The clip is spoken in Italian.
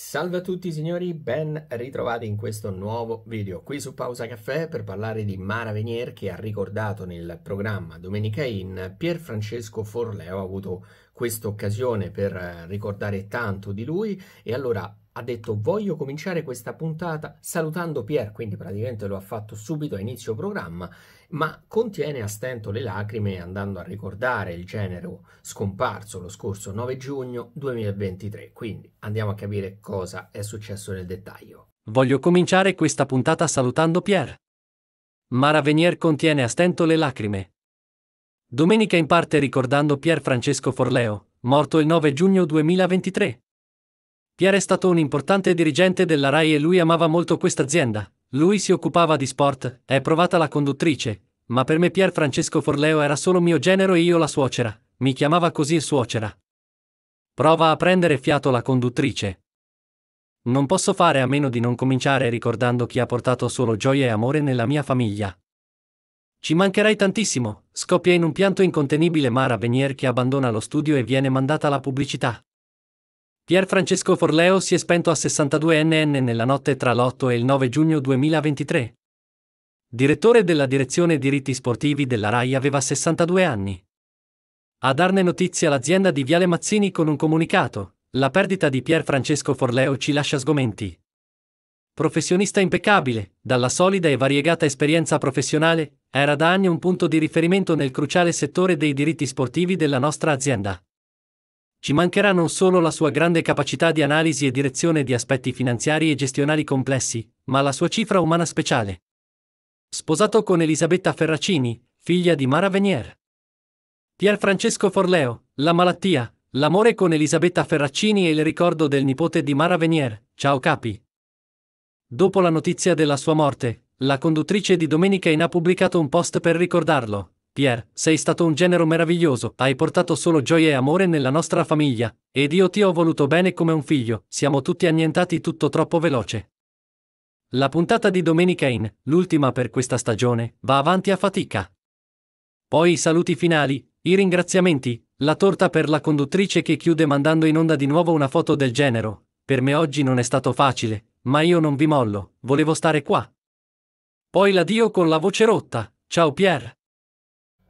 Salve a tutti signori, ben ritrovati in questo nuovo video qui su Pausa Caffè per parlare di Mara Venier che ha ricordato nel programma Domenica In Pier Francesco Forleo ha avuto questa occasione per eh, ricordare tanto di lui e allora ha detto voglio cominciare questa puntata salutando Pierre, quindi praticamente lo ha fatto subito a inizio programma, ma contiene a stento le lacrime andando a ricordare il genero scomparso lo scorso 9 giugno 2023. Quindi andiamo a capire cosa è successo nel dettaglio. Voglio cominciare questa puntata salutando Pierre. Mara Venier contiene a stento le lacrime. Domenica in parte ricordando Pier Francesco Forleo, morto il 9 giugno 2023. Pierre è stato un importante dirigente della RAI e lui amava molto questa azienda. Lui si occupava di sport, è provata la conduttrice, ma per me Pier Francesco Forleo era solo mio genero e io la suocera. Mi chiamava così suocera. Prova a prendere fiato la conduttrice. Non posso fare a meno di non cominciare ricordando chi ha portato solo gioia e amore nella mia famiglia. Ci mancherai tantissimo, scoppia in un pianto incontenibile Mara Venier che abbandona lo studio e viene mandata alla pubblicità. Pier Francesco Forleo si è spento a 62 nn nella notte tra l'8 e il 9 giugno 2023. Direttore della direzione diritti sportivi della RAI aveva 62 anni. A darne notizia l'azienda di Viale Mazzini con un comunicato, la perdita di Pier Francesco Forleo ci lascia sgomenti. Professionista impeccabile, dalla solida e variegata esperienza professionale, era da anni un punto di riferimento nel cruciale settore dei diritti sportivi della nostra azienda. Ci mancherà non solo la sua grande capacità di analisi e direzione di aspetti finanziari e gestionali complessi, ma la sua cifra umana speciale. Sposato con Elisabetta Ferracini, figlia di Mara Venier. Pier Francesco Forleo, La malattia, l'amore con Elisabetta Ferracini e il ricordo del nipote di Mara Venier, ciao capi. Dopo la notizia della sua morte, la conduttrice di Domenica In ha pubblicato un post per ricordarlo, Pier, sei stato un genero meraviglioso, hai portato solo gioia e amore nella nostra famiglia, ed io ti ho voluto bene come un figlio, siamo tutti annientati tutto troppo veloce. La puntata di domenica in, l'ultima per questa stagione, va avanti a fatica. Poi i saluti finali, i ringraziamenti, la torta per la conduttrice che chiude mandando in onda di nuovo una foto del genero. Per me oggi non è stato facile, ma io non vi mollo, volevo stare qua. Poi l'addio con la voce rotta. Ciao Pierre.